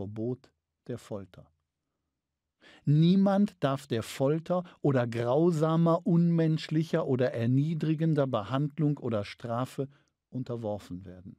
Verbot der Folter. Niemand darf der Folter oder grausamer, unmenschlicher oder erniedrigender Behandlung oder Strafe unterworfen werden.